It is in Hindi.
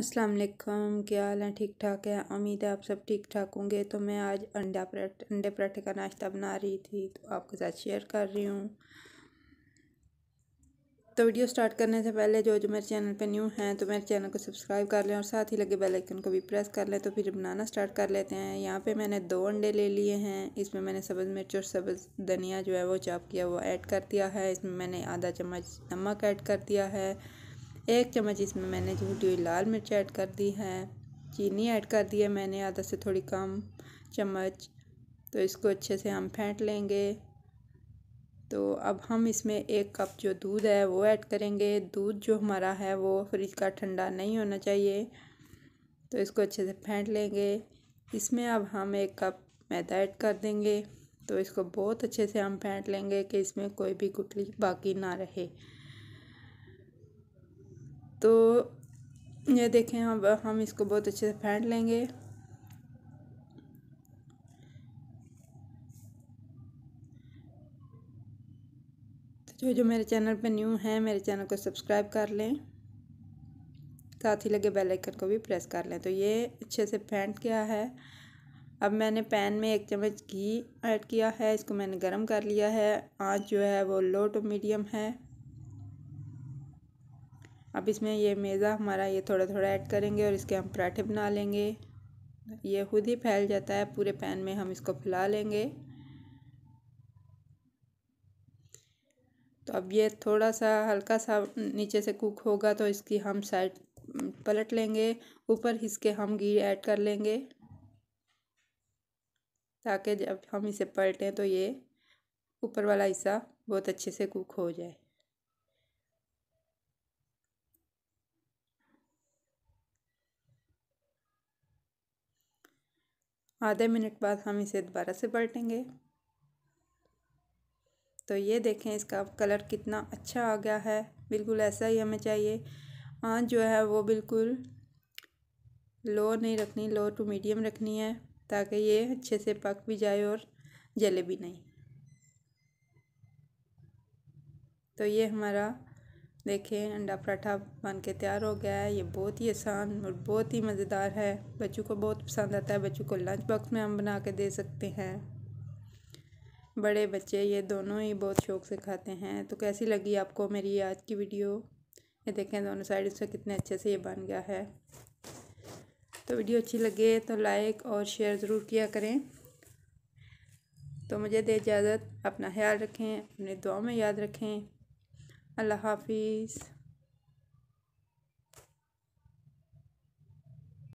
अस्सलाम वालेकुम क्या हाल है ठीक ठाक है उम्मीद है आप सब ठीक ठाक होंगे तो मैं आज अंडा पराठे अंडे पराठे का नाश्ता बना रही थी तो आपके साथ शेयर कर रही हूँ तो वीडियो स्टार्ट करने से पहले जो जो मेरे चैनल पे न्यू हैं तो मेरे चैनल को सब्सक्राइब कर लें और साथ ही लगे बेल आइकन को भी प्रेस कर लें तो फिर बनाना स्टार्ट कर लेते हैं यहाँ पे मैंने दो अंडे ले लिए हैं इसमें मैंने सब्ज़ मिर्च और सब्ज़ धनिया जो है वो चाप किया वो ऐड कर दिया है इसमें मैंने आधा चम्मच नमक ऐड कर दिया है एक चम्मच इसमें मैंने झूठी हुई लाल मिर्च ऐड कर दी है चीनी ऐड कर दी है मैंने आधा से थोड़ी कम चम्मच तो इसको अच्छे से हम फेंट लेंगे तो अब हम इसमें एक कप जो दूध है वो ऐड करेंगे दूध जो हमारा है वो फ्रिज का ठंडा नहीं होना चाहिए तो इसको अच्छे से फेंट लेंगे इसमें अब हम एक कप मैदा ऐड कर देंगे तो इसको बहुत अच्छे से हम फेंट लेंगे कि इसमें कोई भी गुटली बाकी ना रहे तो ये देखें अब हम, हम इसको बहुत अच्छे से फेंट लेंगे तो जो जो मेरे चैनल पर न्यू हैं मेरे चैनल को सब्सक्राइब कर लें साथ ही लगे बेल आइकन को भी प्रेस कर लें तो ये अच्छे से फेंट गया है अब मैंने पैन में एक चम्मच घी ऐड किया है इसको मैंने गरम कर लिया है आँच जो है वो लो टू मीडियम है अब इसमें ये मेज़ा हमारा ये थोड़ा थोड़ा ऐड करेंगे और इसके हम पराठे बना लेंगे ये खुद ही फैल जाता है पूरे पैन में हम इसको फैला लेंगे तो अब ये थोड़ा सा हल्का सा नीचे से कुक होगा तो इसकी हम साइड पलट लेंगे ऊपर इसके हम घी ऐड कर लेंगे ताकि जब हम इसे पलटें तो ये ऊपर वाला हिस्सा बहुत अच्छे से कुक हो जाए आधे मिनट बाद हम इसे दोबारा से पलटेंगे तो ये देखें इसका कलर कितना अच्छा आ गया है बिल्कुल ऐसा ही हमें चाहिए आँच जो है वो बिल्कुल लो नहीं रखनी लो टू मीडियम रखनी है ताकि ये अच्छे से पक भी जाए और जले भी नहीं तो ये हमारा देखिए अंडा पराठा बन के तैयार हो गया है ये बहुत ही आसान और बहुत ही मज़ेदार है बच्चों को बहुत पसंद आता है बच्चों को लंच बॉक्स में हम बना के दे सकते हैं बड़े बच्चे ये दोनों ही बहुत शौक से खाते हैं तो कैसी लगी आपको मेरी आज की वीडियो ये देखें दोनों साइड से कितने अच्छे से ये बन गया है तो वीडियो अच्छी लगे तो लाइक और शेयर ज़रूर किया करें तो मुझे दे इजाज़त अपना ख्याल रखें अपने दुआ में याद रखें الله حافظ